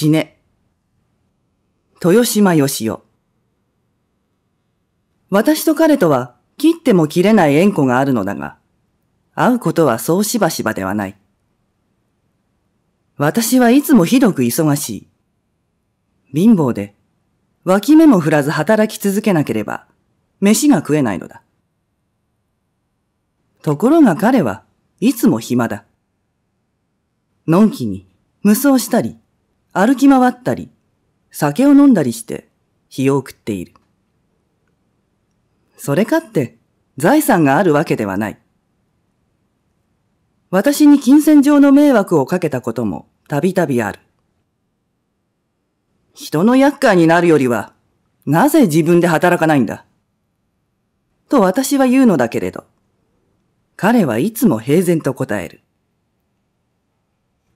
死ね。豊島義雄。私と彼とは切っても切れない縁故があるのだが、会うことはそうしばしばではない。私はいつもひどく忙しい。貧乏で、脇目も振らず働き続けなければ、飯が食えないのだ。ところが彼はいつも暇だ。のんきに、無双したり、歩き回ったり、酒を飲んだりして、日を送っている。それかって、財産があるわけではない。私に金銭上の迷惑をかけたこともたびたびある。人の厄介になるよりは、なぜ自分で働かないんだ。と私は言うのだけれど、彼はいつも平然と答える。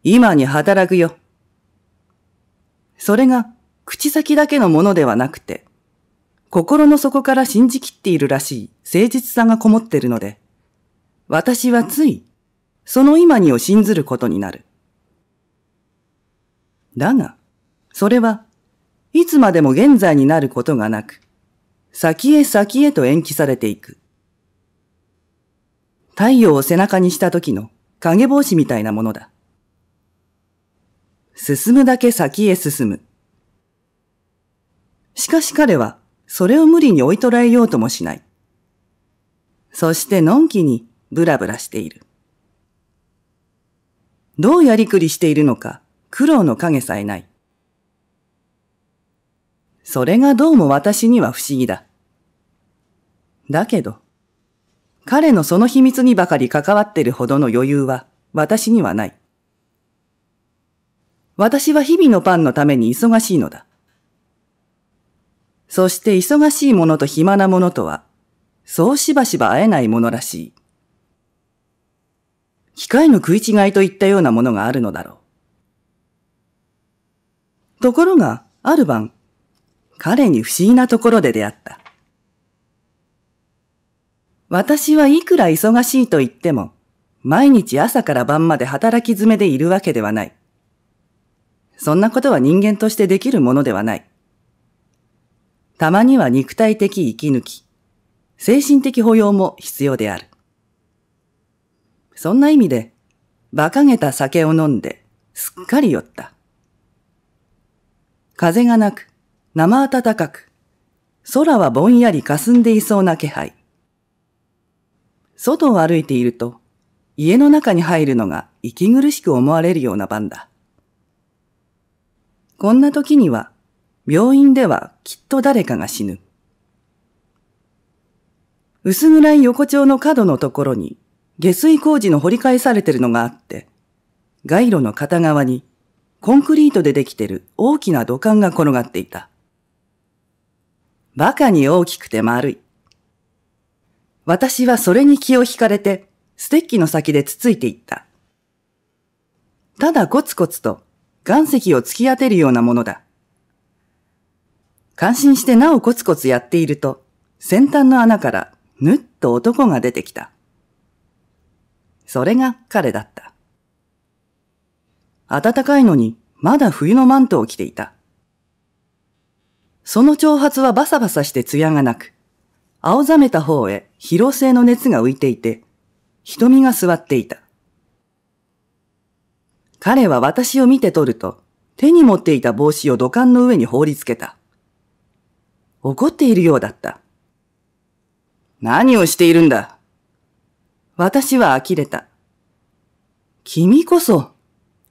今に働くよ。それが口先だけのものではなくて、心の底から信じきっているらしい誠実さがこもってるので、私はつい、その今にを信ずることになる。だが、それはいつまでも現在になることがなく、先へ先へと延期されていく。太陽を背中にした時の影帽子みたいなものだ。進むだけ先へ進む。しかし彼は、それを無理に追い捉えようともしない。そしてのんきにブラブラしている。どうやりくりしているのか、苦労の影さえない。それがどうも私には不思議だ。だけど、彼のその秘密にばかり関わってるほどの余裕は私にはない。私は日々のパンのために忙しいのだ。そして忙しいものと暇なものとは、そうしばしば会えないものらしい。機械の食い違いといったようなものがあるのだろう。ところが、ある晩、彼に不思議なところで出会った。私はいくら忙しいと言っても、毎日朝から晩まで働き詰めでいるわけではない。そんなことは人間としてできるものではない。たまには肉体的息抜き、精神的保養も必要である。そんな意味で、馬鹿げた酒を飲んで、すっかり酔った。風がなく、生暖かく、空はぼんやり霞んでいそうな気配。外を歩いていると、家の中に入るのが息苦しく思われるような番だ。こんな時には、病院ではきっと誰かが死ぬ。薄暗い横丁の角のところに、下水工事の掘り返されてるのがあって、街路の片側に、コンクリートでできてる大きな土管が転がっていた。馬鹿に大きくて丸い。私はそれに気を引かれて、ステッキの先でつついていった。ただコツコツと岩石を突き当てるようなものだ。感心してなおコツコツやっていると、先端の穴からぬっと男が出てきた。それが彼だった。暖かいのにまだ冬のマントを着ていた。その長髪はバサバサして艶がなく、青ざめた方へ疲労性の熱が浮いていて、瞳が座っていた。彼は私を見て取ると、手に持っていた帽子を土管の上に放りつけた。怒っているようだった。何をしているんだ私は呆れた。君こそ、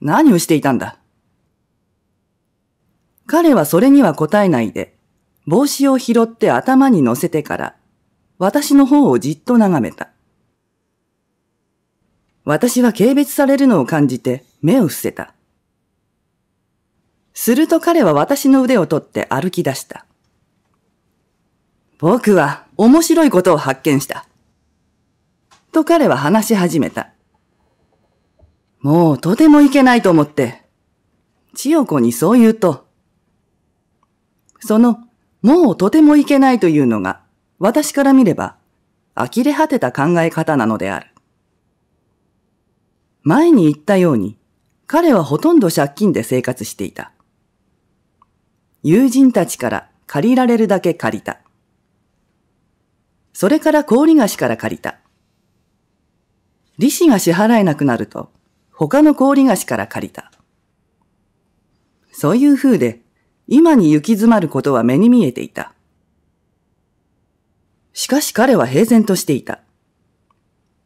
何をしていたんだ彼はそれには答えないで、帽子を拾って頭に乗せてから、私の方をじっと眺めた。私は軽蔑されるのを感じて、目を伏せた。すると彼は私の腕を取って歩き出した。僕は面白いことを発見した。と彼は話し始めた。もうとてもいけないと思って、千代子にそう言うと、その、もうとてもいけないというのが、私から見れば、呆れ果てた考え方なのである。前に言ったように、彼はほとんど借金で生活していた。友人たちから借りられるだけ借りた。それから氷菓子から借りた。利子が支払えなくなると、他の氷菓子から借りた。そういう風で、今に行き詰まることは目に見えていた。しかし彼は平然としていた。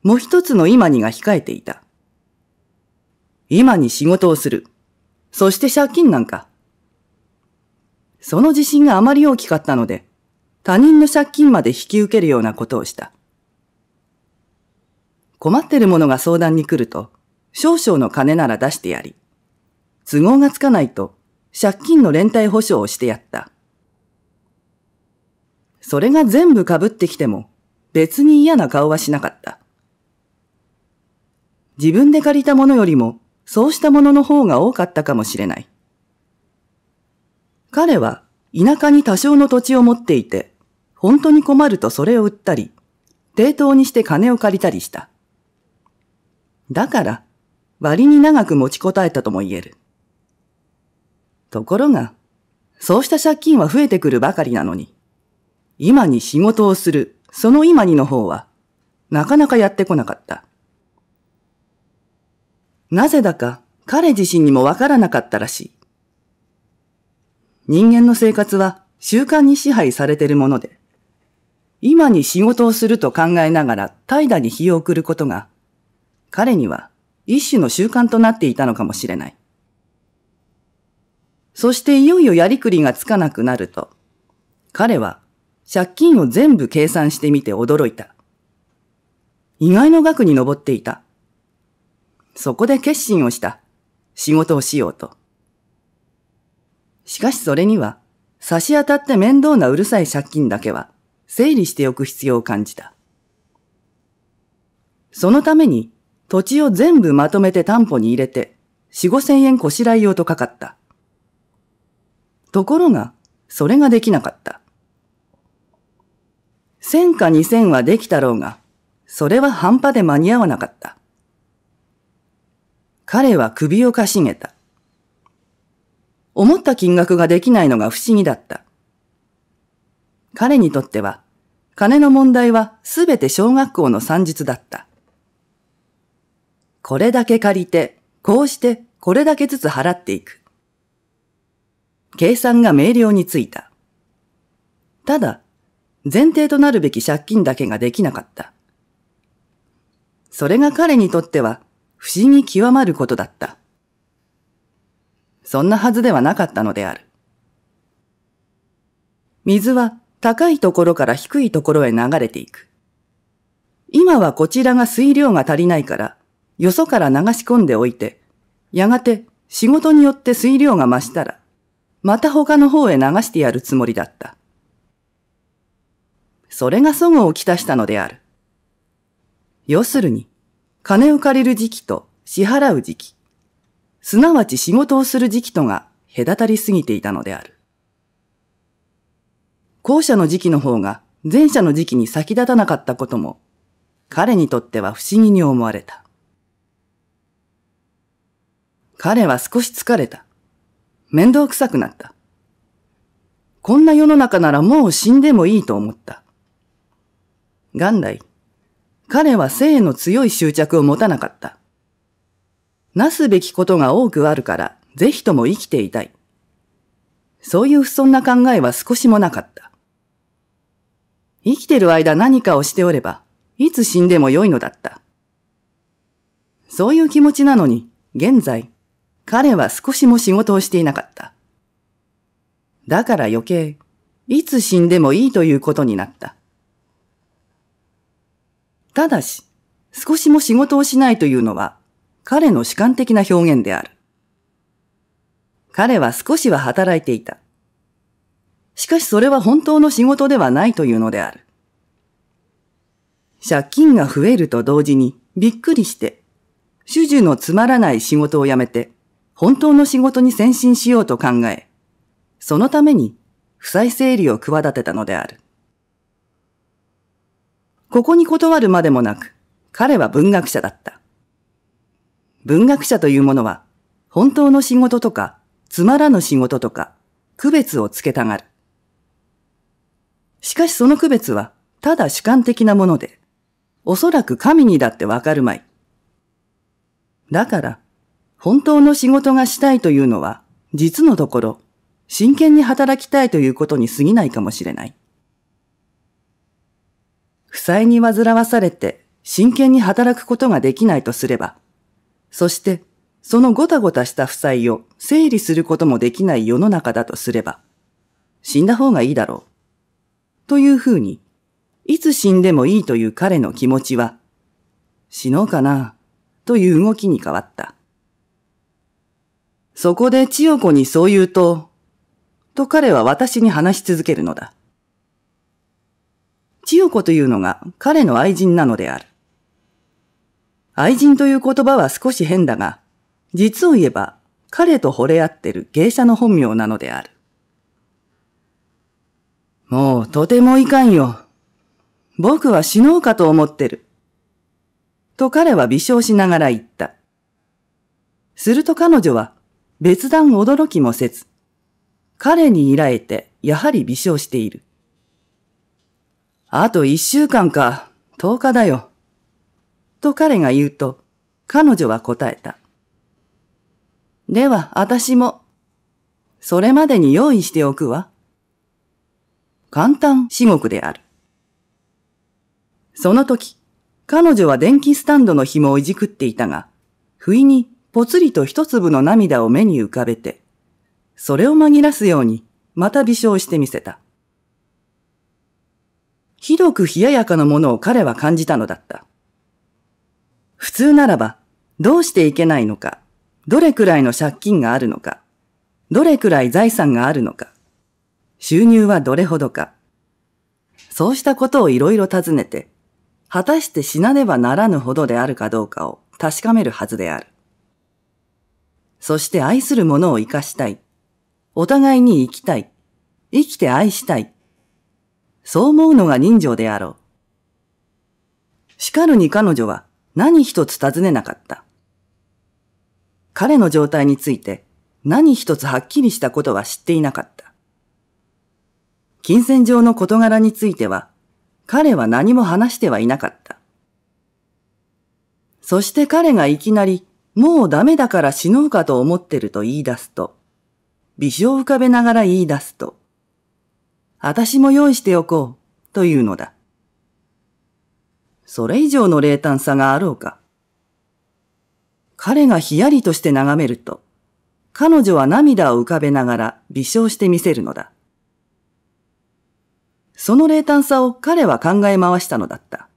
もう一つの今にが控えていた。今に仕事をする。そして借金なんか。その自信があまり大きかったので、他人の借金まで引き受けるようなことをした。困ってる者が相談に来ると、少々の金なら出してやり、都合がつかないと借金の連帯保証をしてやった。それが全部被ってきても別に嫌な顔はしなかった。自分で借りたものよりもそうしたものの方が多かったかもしれない。彼は田舎に多少の土地を持っていて、本当に困るとそれを売ったり、抵当にして金を借りたりした。だから、割に長く持ちこたえたとも言える。ところが、そうした借金は増えてくるばかりなのに、今に仕事をする、その今にの方は、なかなかやってこなかった。なぜだか彼自身にもわからなかったらしい。人間の生活は習慣に支配されているもので、今に仕事をすると考えながら怠惰に日を送ることが、彼には一種の習慣となっていたのかもしれない。そしていよいよやりくりがつかなくなると、彼は借金を全部計算してみて驚いた。意外の額に上っていた。そこで決心をした。仕事をしようと。しかしそれには、差し当たって面倒なうるさい借金だけは、整理しておく必要を感じた。そのために、土地を全部まとめて担保に入れて、四五千円こしらえようとかかった。ところが、それができなかった。千か二千はできたろうが、それは半端で間に合わなかった。彼は首をかしげた。思った金額ができないのが不思議だった。彼にとっては、金の問題はすべて小学校の算術だった。これだけ借りて、こうしてこれだけずつ払っていく。計算が明瞭についた。ただ、前提となるべき借金だけができなかった。それが彼にとっては不思議極まることだった。そんなはずではなかったのである。水は高いところから低いところへ流れていく。今はこちらが水量が足りないから、よそから流し込んでおいて、やがて仕事によって水量が増したら、また他の方へ流してやるつもりだった。それが祖語をきたしたのである。要するに、金を借りる時期と支払う時期、すなわち仕事をする時期とが隔たりすぎていたのである。後者の時期の方が前者の時期に先立たなかったことも、彼にとっては不思議に思われた。彼は少し疲れた。面倒くさくなった。こんな世の中ならもう死んでもいいと思った。元来、彼は性の強い執着を持たなかった。なすべきことが多くあるから、ぜひとも生きていたい。そういう不遜な考えは少しもなかった。生きてる間何かをしておれば、いつ死んでもよいのだった。そういう気持ちなのに、現在、彼は少しも仕事をしていなかった。だから余計、いつ死んでもいいということになった。ただし、少しも仕事をしないというのは、彼の主観的な表現である。彼は少しは働いていた。しかしそれは本当の仕事ではないというのである。借金が増えると同時にびっくりして、主従のつまらない仕事を辞めて、本当の仕事に先進しようと考え、そのために負債整理を企てたのである。ここに断るまでもなく、彼は文学者だった。文学者というものは、本当の仕事とか、つまらぬ仕事とか、区別をつけたがる。しかしその区別は、ただ主観的なもので、おそらく神にだってわかるまい。だから、本当の仕事がしたいというのは、実のところ、真剣に働きたいということに過ぎないかもしれない。負債に煩わされて真剣に働くことができないとすれば、そしてそのごたごたした負債を整理することもできない世の中だとすれば、死んだ方がいいだろう。というふうに、いつ死んでもいいという彼の気持ちは、死のうかな、という動きに変わった。そこで千代子にそう言うと、と彼は私に話し続けるのだ。千代子というのが彼の愛人なのである。愛人という言葉は少し変だが、実を言えば彼と惚れ合ってる芸者の本名なのである。もうとてもいかんよ。僕は死のうかと思ってる。と彼は微笑しながら言った。すると彼女は別段驚きもせず、彼に依頼てやはり微笑している。あと一週間か、10日だよ。と彼が言うと、彼女は答えた。では、私も、それまでに用意しておくわ。簡単至極である。その時、彼女は電気スタンドの紐をいじくっていたが、不意にぽつりと一粒の涙を目に浮かべて、それを紛らすように、また微笑してみせた。ひどく冷ややかなものを彼は感じたのだった。普通ならば、どうしていけないのか、どれくらいの借金があるのか、どれくらい財産があるのか、収入はどれほどか。そうしたことをいろいろ尋ねて、果たして死なねばならぬほどであるかどうかを確かめるはずである。そして愛する者を生かしたい。お互いに生きたい。生きて愛したい。そう思うのが人情であろう。しかるに彼女は何一つ尋ねなかった。彼の状態について何一つはっきりしたことは知っていなかった。金銭上の事柄については彼は何も話してはいなかった。そして彼がいきなりもうダメだから死のうかと思ってると言い出すと、微笑を浮かべながら言い出すと、私も用意しておこう、というのだ。それ以上の冷淡さがあろうか。彼がひやりとして眺めると、彼女は涙を浮かべながら微笑してみせるのだ。その冷淡さを彼は考え回したのだった。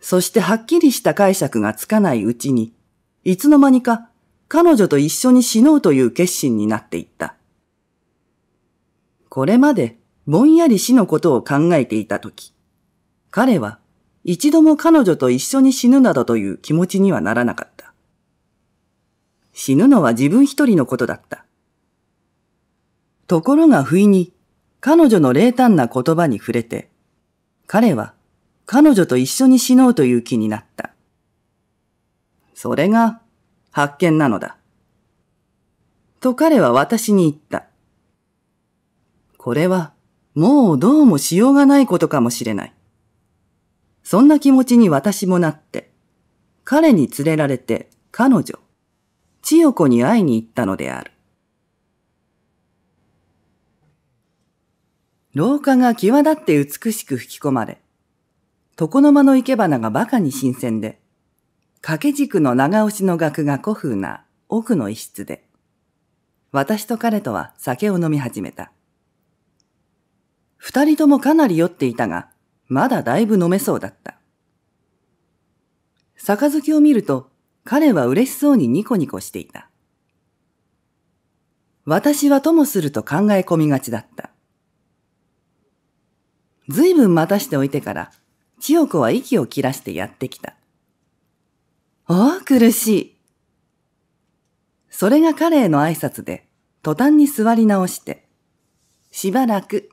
そしてはっきりした解釈がつかないうちに、いつの間にか彼女と一緒に死のうという決心になっていった。これまでぼんやり死のことを考えていたとき、彼は一度も彼女と一緒に死ぬなどという気持ちにはならなかった。死ぬのは自分一人のことだった。ところが不意に彼女の冷淡な言葉に触れて、彼は彼女と一緒に死のうという気になった。それが発見なのだ。と彼は私に言った。これは、もうどうもしようがないことかもしれない。そんな気持ちに私もなって、彼に連れられて彼女、千代子に会いに行ったのである。廊下が際立って美しく吹き込まれ、床の間の生け花が馬鹿に新鮮で、掛け軸の長押しの額が古風な奥の一室で、私と彼とは酒を飲み始めた。二人ともかなり酔っていたが、まだだいぶ飲めそうだった。杯を見ると、彼は嬉しそうにニコニコしていた。私はともすると考え込みがちだった。ずいぶん待たしておいてから、千代子は息を切らしてやってきた。おお、苦しい。それが彼への挨拶で、途端に座り直して、しばらく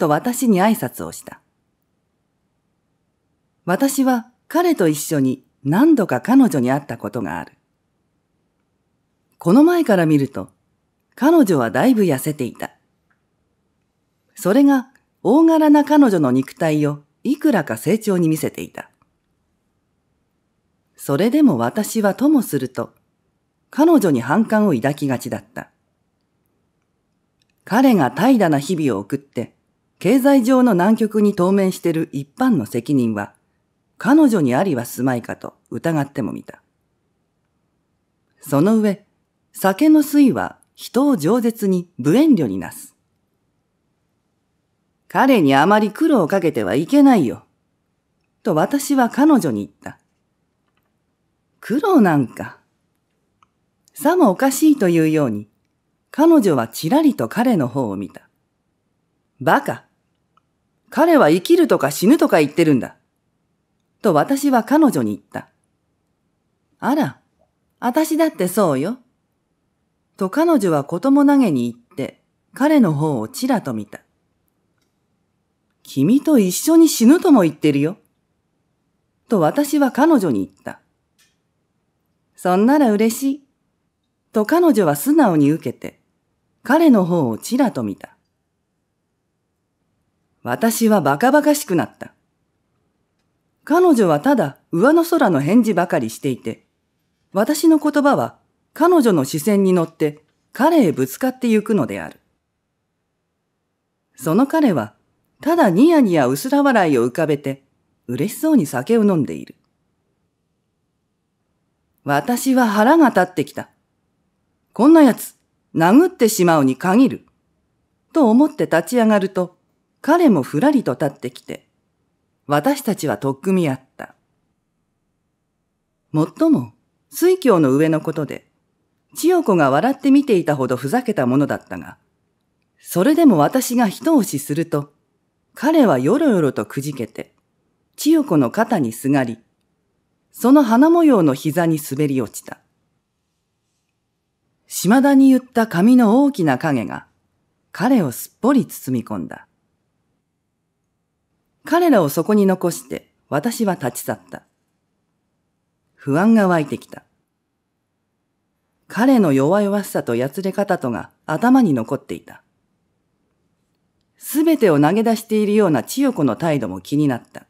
と私に挨拶をした。私は彼と一緒に何度か彼女に会ったことがある。この前から見ると、彼女はだいぶ痩せていた。それが大柄な彼女の肉体をいくらか成長に見せていた。それでも私はともすると、彼女に反感を抱きがちだった。彼が怠惰な日々を送って、経済上の難局に当面している一般の責任は、彼女にありはすまいかと疑ってもみた。その上、酒の水は人を饒舌に無遠慮になす。彼にあまり苦労をかけてはいけないよ。と私は彼女に言った。苦労なんか。さもおかしいというように、彼女はちらりと彼の方を見た。バカ。彼は生きるとか死ぬとか言ってるんだ。と私は彼女に言った。あら、私だってそうよ。と彼女は子供投げに行って彼の方をちらと見た。君と一緒に死ぬとも言ってるよ。と私は彼女に言った。そんなら嬉しい。と彼女は素直に受けて、彼の方をちらと見た。私はバカバカしくなった。彼女はただ上の空の返事ばかりしていて、私の言葉は彼女の視線に乗って彼へぶつかってゆくのである。その彼はただニヤニヤ薄ら笑いを浮かべて嬉しそうに酒を飲んでいる。私は腹が立ってきた。こんな奴、殴ってしまうに限る。と思って立ち上がると、彼もふらりと立ってきて、私たちはとっくみあった。もっとも、水郷の上のことで、千代子が笑って見ていたほどふざけたものだったが、それでも私が一押しすると、彼はよろよろとくじけて、千代子の肩にすがり、その花模様の膝に滑り落ちた。島田に言った髪の大きな影が、彼をすっぽり包み込んだ。彼らをそこに残して私は立ち去った。不安が湧いてきた。彼の弱々しさとやつれ方とが頭に残っていた。すべてを投げ出しているような千代子の態度も気になった。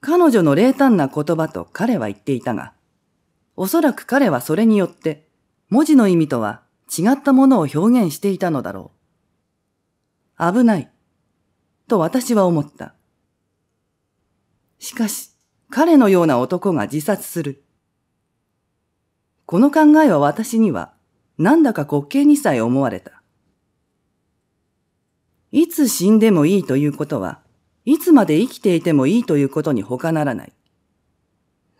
彼女の冷淡な言葉と彼は言っていたが、おそらく彼はそれによって文字の意味とは違ったものを表現していたのだろう。危ない。と私は思った。しかし、彼のような男が自殺する。この考えは私には、なんだか滑稽にさえ思われた。いつ死んでもいいということは、いつまで生きていてもいいということに他ならない。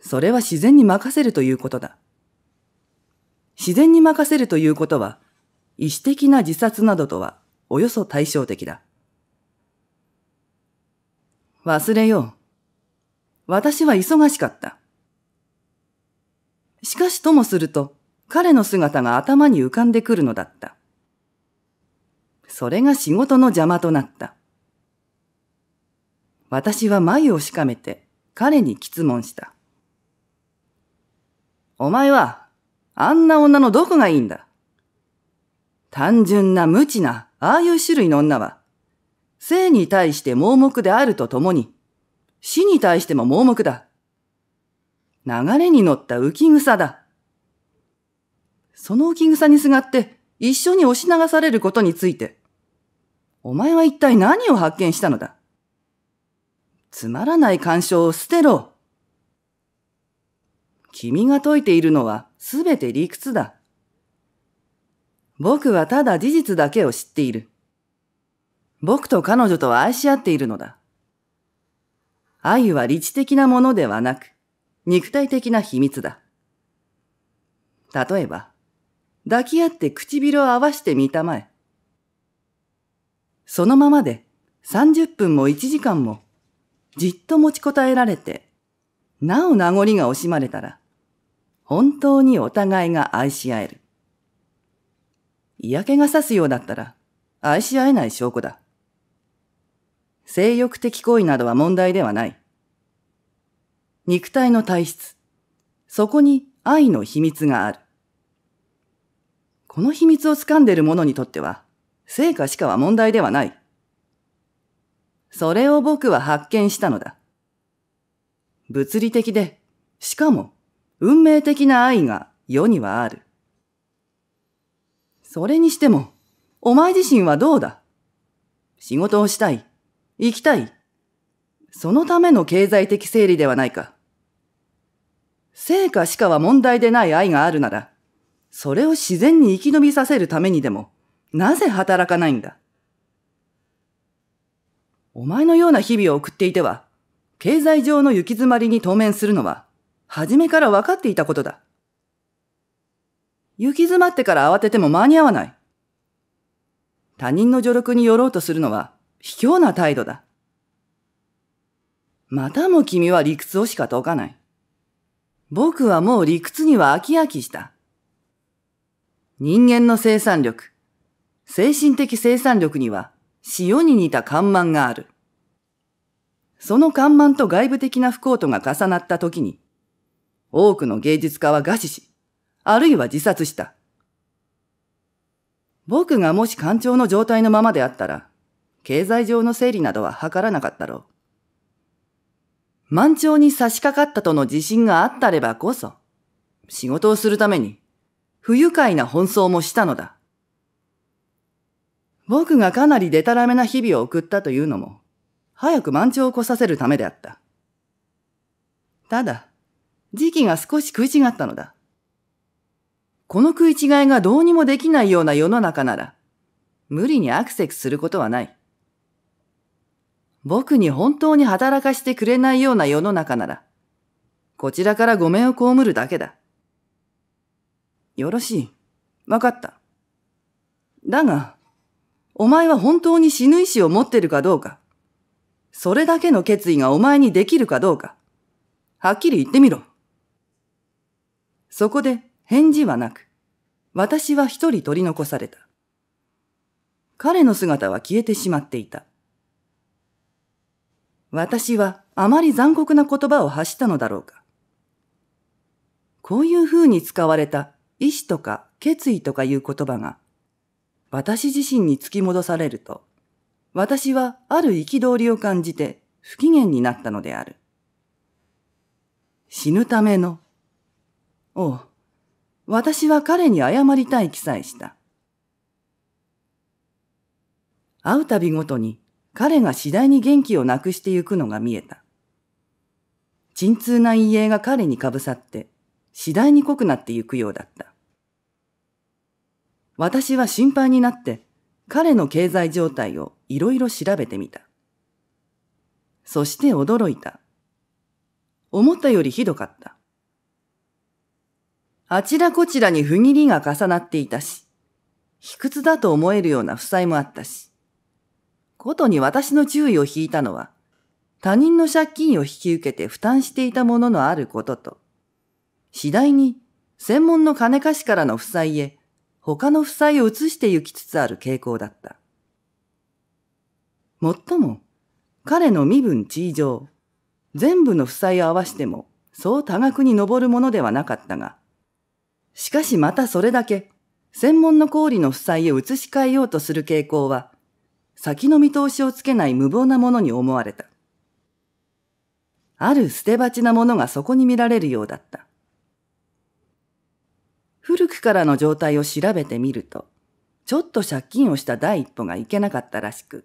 それは自然に任せるということだ。自然に任せるということは、意思的な自殺などとはおよそ対照的だ。忘れよう。私は忙しかった。しかしともすると、彼の姿が頭に浮かんでくるのだった。それが仕事の邪魔となった。私は眉をしかめて彼に質問した。お前は、あんな女のどこがいいんだ単純な無知な、ああいう種類の女は、生に対して盲目であるとともに、死に対しても盲目だ。流れに乗った浮き草だ。その浮き草にすがって一緒に押し流されることについて、お前は一体何を発見したのだつまらない干渉を捨てろ。君が説いているのはすべて理屈だ。僕はただ事実だけを知っている。僕と彼女とは愛し合っているのだ。愛は理知的なものではなく、肉体的な秘密だ。例えば、抱き合って唇を合わしてみたまえ。そのままで30分も1時間もじっと持ちこたえられて、なお名残が惜しまれたら、本当にお互いが愛し合える。嫌気がさすようだったら、愛し合えない証拠だ。性欲的行為などは問題ではない。肉体の体質。そこに愛の秘密がある。この秘密を掴んでいる者にとっては、成果しかは問題ではない。それを僕は発見したのだ。物理的で、しかも運命的な愛が世にはある。それにしても、お前自身はどうだ仕事をしたい。行きたいそのための経済的整理ではないか。生か死かは問題でない愛があるなら、それを自然に生き延びさせるためにでも、なぜ働かないんだお前のような日々を送っていては、経済上の行き詰まりに当面するのは、初めから分かっていたことだ。行き詰まってから慌てても間に合わない。他人の助力によろうとするのは、卑怯な態度だ。またも君は理屈をしか解かない。僕はもう理屈には飽き飽きした。人間の生産力、精神的生産力には塩に似た緩慢がある。その緩慢と外部的な不幸とが重なった時に、多くの芸術家は餓死し、あるいは自殺した。僕がもし感情の状態のままであったら、経済上の整理などは図らなかったろう。満潮に差し掛かったとの自信があったればこそ、仕事をするために、不愉快な奔走もしたのだ。僕がかなりデタラメな日々を送ったというのも、早く満潮を来させるためであった。ただ、時期が少し食い違ったのだ。この食い違いがどうにもできないような世の中なら、無理にアクセスすることはない。僕に本当に働かせてくれないような世の中なら、こちらからごめんをこむるだけだ。よろしい。わかった。だが、お前は本当に死ぬ意志を持ってるかどうか、それだけの決意がお前にできるかどうか、はっきり言ってみろ。そこで返事はなく、私は一人取り残された。彼の姿は消えてしまっていた。私はあまり残酷な言葉を発したのだろうか。こういう風に使われた意志とか決意とかいう言葉が、私自身に突き戻されると、私はある憤りを感じて不機嫌になったのである。死ぬための。おう、私は彼に謝りたい記載した。会うたびごとに彼が次第に元気をなくしてゆくのが見えた。沈痛な陰影が彼にかぶさって、次第に濃くなってゆくようだった。私は心配になって、彼の経済状態をいろいろ調べてみた。そして驚いた。思ったよりひどかった。あちらこちらに不義理が重なっていたし、卑屈だと思えるような負債もあったし、ことに私の注意を引いたのは、他人の借金を引き受けて負担していたもののあることと、次第に専門の金貸しからの負債へ他の負債を移して行きつつある傾向だった。もっとも、彼の身分地位上、全部の負債を合わしても、そう多額に上るものではなかったが、しかしまたそれだけ、専門の氷の負債へ移し替えようとする傾向は、先の見通しをつけない無謀なものに思われた。ある捨て鉢なものがそこに見られるようだった。古くからの状態を調べてみると、ちょっと借金をした第一歩がいけなかったらしく、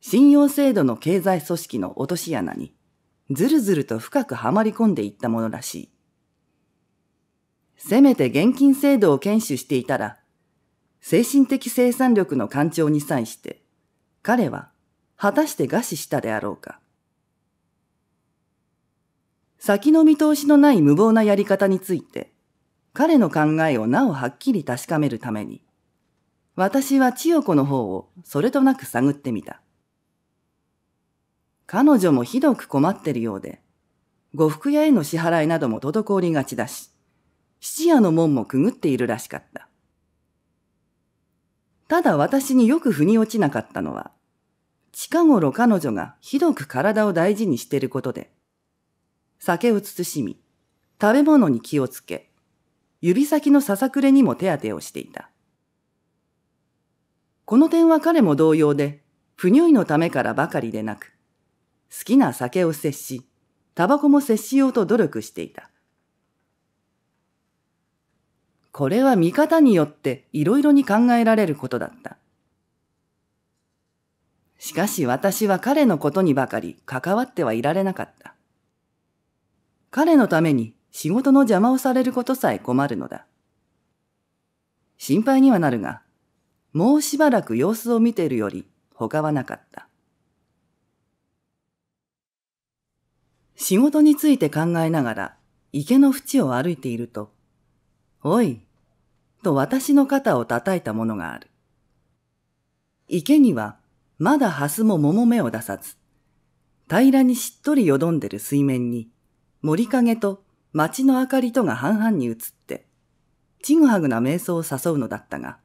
信用制度の経済組織の落とし穴に、ずるずると深くはまり込んでいったものらしい。せめて現金制度を検守していたら、精神的生産力の干潮に際して、彼は果たして餓死したであろうか。先の見通しのない無謀なやり方について、彼の考えをなおはっきり確かめるために、私は千代子の方をそれとなく探ってみた。彼女もひどく困ってるようで、呉服屋への支払いなども滞りがちだし、質屋の門もくぐっているらしかった。ただ私によく腑に落ちなかったのは、近頃彼女がひどく体を大事にしていることで、酒を慎み、食べ物に気をつけ、指先のささくれにも手当てをしていた。この点は彼も同様で、不入意のためからばかりでなく、好きな酒を摂し、タバコも摂しようと努力していた。これは見方によっていろいろに考えられることだった。しかし私は彼のことにばかり関わってはいられなかった。彼のために仕事の邪魔をされることさえ困るのだ。心配にはなるが、もうしばらく様子を見ているより他はなかった。仕事について考えながら池の淵を歩いていると、おい、と私の肩を叩いたものがある。池にはまだハスも桃芽を出さず、平らにしっとりよどんでる水面に、森影と町の明かりとが半々に映って、ちぐはぐな瞑想を誘うのだったが、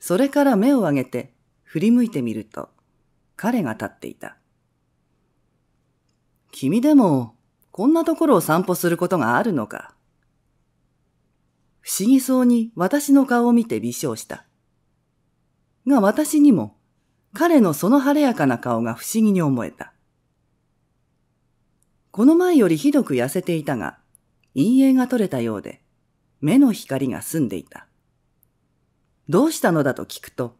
それから目を上げて振り向いてみると、彼が立っていた。君でも、こんなところを散歩することがあるのか。不思議そうに私の顔を見て微笑した。が私にも彼のその晴れやかな顔が不思議に思えた。この前よりひどく痩せていたが、陰影が取れたようで、目の光が澄んでいた。どうしたのだと聞くと、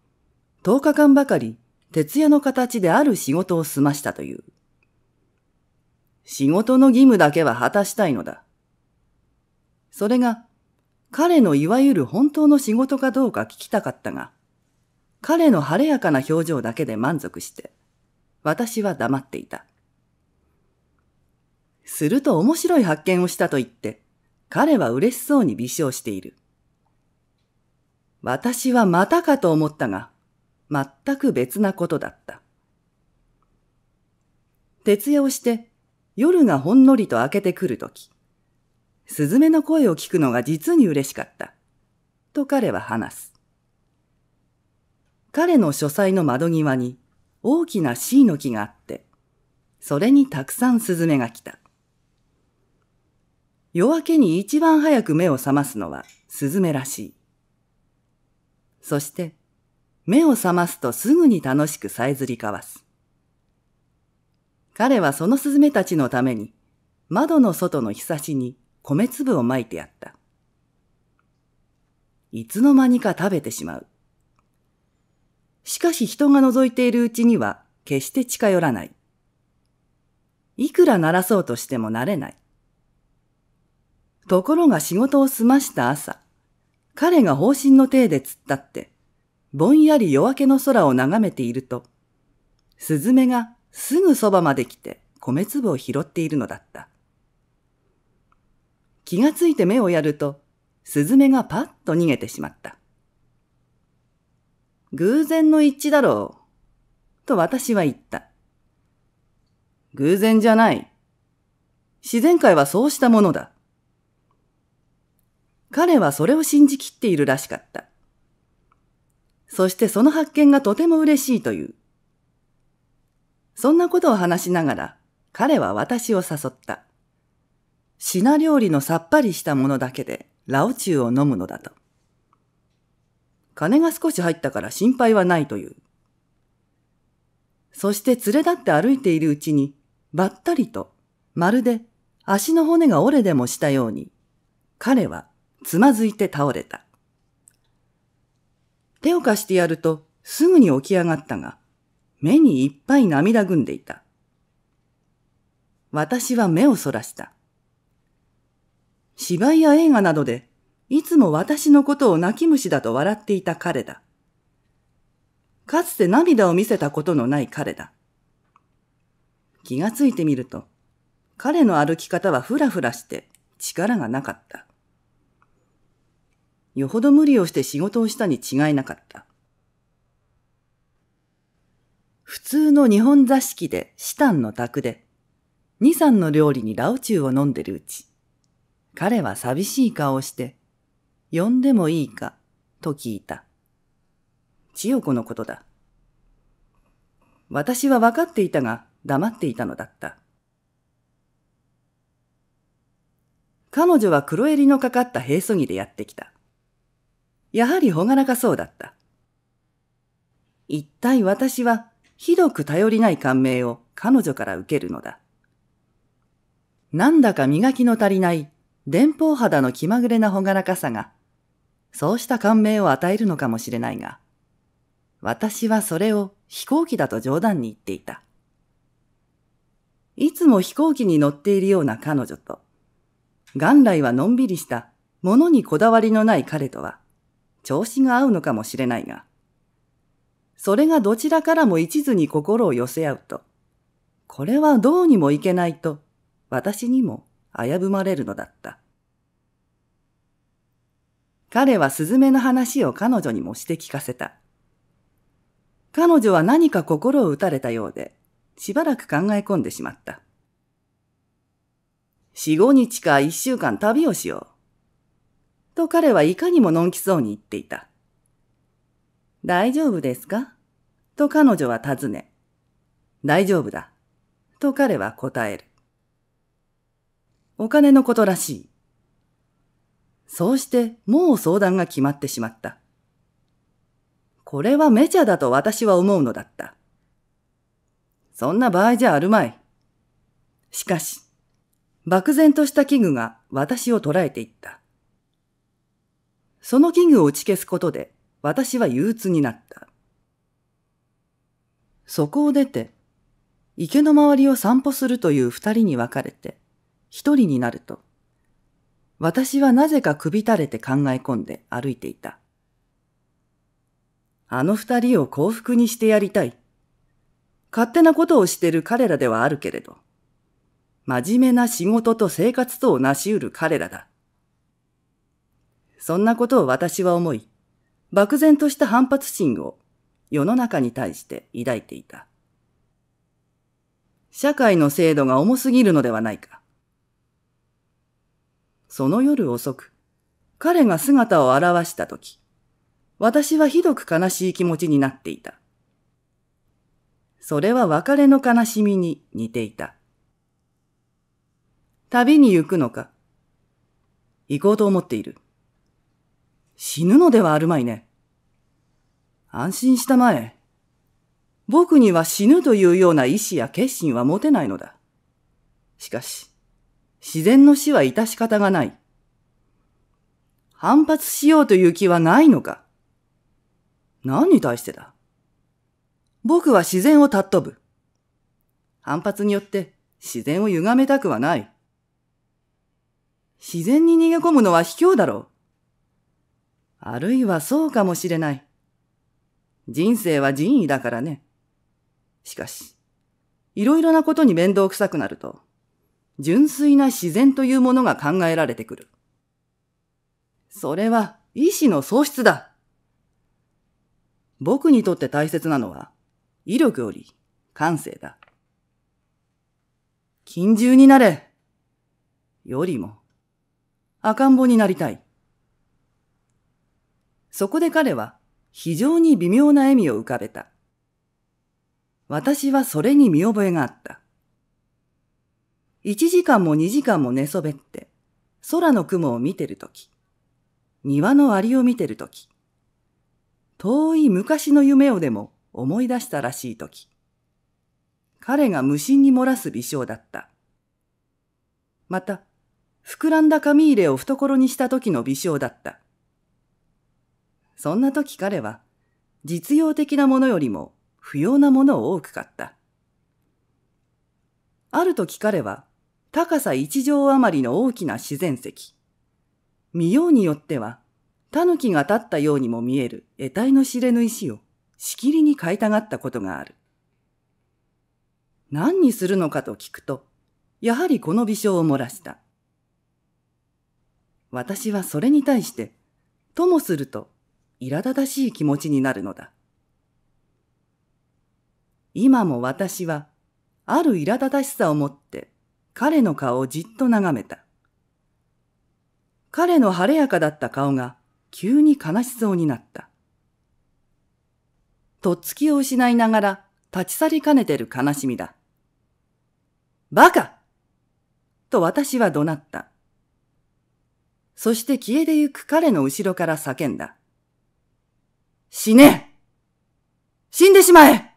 10日間ばかり徹夜の形である仕事を済ましたという。仕事の義務だけは果たしたいのだ。それが彼のいわゆる本当の仕事かどうか聞きたかったが、彼の晴れやかな表情だけで満足して、私は黙っていた。すると面白い発見をしたと言って、彼は嬉しそうに微笑している。私はまたかと思ったが、全く別なことだった。徹夜をして、夜がほんのりと明けてくるとき、スズメの声を聞くのが実に嬉しかった。と彼は話す。彼の書斎の窓際に大きなシイの木があって、それにたくさんスズメが来た。夜明けに一番早く目を覚ますのはスズメらしい。そして、目を覚ますとすぐに楽しくさえずり交わす。彼はそのスズメたちのために、窓の外のひさしに米粒をまいてやった。いつの間にか食べてしまう。しかし人が覗いているうちには決して近寄らない。いくら鳴らそうとしても慣れない。ところが仕事を済ました朝、彼が方針の体で突っ立って、ぼんやり夜明けの空を眺めていると、スズメがすぐそばまで来て米粒を拾っているのだった。気がついて目をやると、スズメがパッと逃げてしまった。偶然の一致だろう、と私は言った。偶然じゃない。自然界はそうしたものだ。彼はそれを信じきっているらしかった。そしてその発見がとても嬉しいという。そんなことを話しながら彼は私を誘った。品料理のさっぱりしたものだけで、ラオチューを飲むのだと。金が少し入ったから心配はないという。そして連れ立って歩いているうちに、ばったりと、まるで足の骨が折れでもしたように、彼はつまずいて倒れた。手を貸してやるとすぐに起き上がったが、目にいっぱい涙ぐんでいた。私は目をそらした。芝居や映画などで、いつも私のことを泣き虫だと笑っていた彼だ。かつて涙を見せたことのない彼だ。気がついてみると、彼の歩き方はふらふらして力がなかった。よほど無理をして仕事をしたに違いなかった。普通の日本座敷でシタンの宅で、二三の料理にラオチューを飲んでるうち、彼は寂しい顔をして、呼んでもいいか、と聞いた。千代子のことだ。私は分かっていたが、黙っていたのだった。彼女は黒襟のかかった平素着でやってきた。やはりほがらかそうだった。一体私はひどく頼りない感銘を彼女から受けるのだ。なんだか磨きの足りない伝報肌の気まぐれな朗らかさが、そうした感銘を与えるのかもしれないが、私はそれを飛行機だと冗談に言っていた。いつも飛行機に乗っているような彼女と、元来はのんびりしたものにこだわりのない彼とは、調子が合うのかもしれないが、それがどちらからも一途に心を寄せ合うと、これはどうにもいけないと、私にも危ぶまれるのだった。彼はスズメの話を彼女にもして聞かせた。彼女は何か心を打たれたようで、しばらく考え込んでしまった。四五日か一週間旅をしよう。と彼はいかにものんきそうに言っていた。大丈夫ですかと彼女は尋ね。大丈夫だ。と彼は答える。お金のことらしい。そうしてもう相談が決まってしまった。これはめちゃだと私は思うのだった。そんな場合じゃあるまい。しかし、漠然とした器具が私を捉えていった。その器具を打ち消すことで私は憂鬱になった。そこを出て、池の周りを散歩するという二人に分かれて、一人になると、私はなぜか首垂れて考え込んで歩いていた。あの二人を幸福にしてやりたい。勝手なことをしてる彼らではあるけれど、真面目な仕事と生活とを成し得る彼らだ。そんなことを私は思い、漠然とした反発心を世の中に対して抱いていた。社会の制度が重すぎるのではないか。その夜遅く、彼が姿を現したとき、私はひどく悲しい気持ちになっていた。それは別れの悲しみに似ていた。旅に行くのか行こうと思っている。死ぬのではあるまいね。安心したまえ。僕には死ぬというような意志や決心は持てないのだ。しかし、自然の死は致し方がない。反発しようという気はないのか何に対してだ僕は自然を尊ぶ。反発によって自然を歪めたくはない。自然に逃げ込むのは卑怯だろう。あるいはそうかもしれない。人生は人為だからね。しかし、いろいろなことに面倒くさくなると、純粋な自然というものが考えられてくる。それは意志の喪失だ。僕にとって大切なのは、威力より感性だ。金獣になれよりも、赤ん坊になりたい。そこで彼は非常に微妙な笑みを浮かべた。私はそれに見覚えがあった。1時間も2時間も寝そべって、空の雲を見てるとき、庭のアリを見てるとき、遠い昔の夢をでも思い出したらしいとき、彼が無心に漏らす微笑だった。また、膨らんだ紙入れを懐にした時の微笑だった。そんな時彼は、実用的なものよりも不要なものを多く買った。ある時彼は、高さ一畳余りの大きな自然石。見ようによっては、狸が立ったようにも見える得体の知れぬ石をしきりに買いたがったことがある。何にするのかと聞くと、やはりこの微笑を漏らした。私はそれに対して、ともすると、苛立たしい気持ちになるのだ。今も私は、ある苛立たしさを持って彼の顔をじっと眺めた。彼の晴れやかだった顔が急に悲しそうになった。とっつきを失いながら立ち去りかねてる悲しみだ。バカと私は怒鳴った。そして消えてゆく彼の後ろから叫んだ。死ね死んでしまえ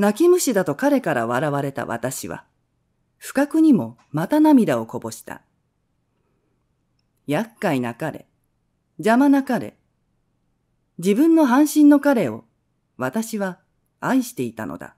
泣き虫だと彼から笑われた私は、不覚にもまた涙をこぼした。厄介な彼、邪魔な彼、自分の半身の彼を私は愛していたのだ。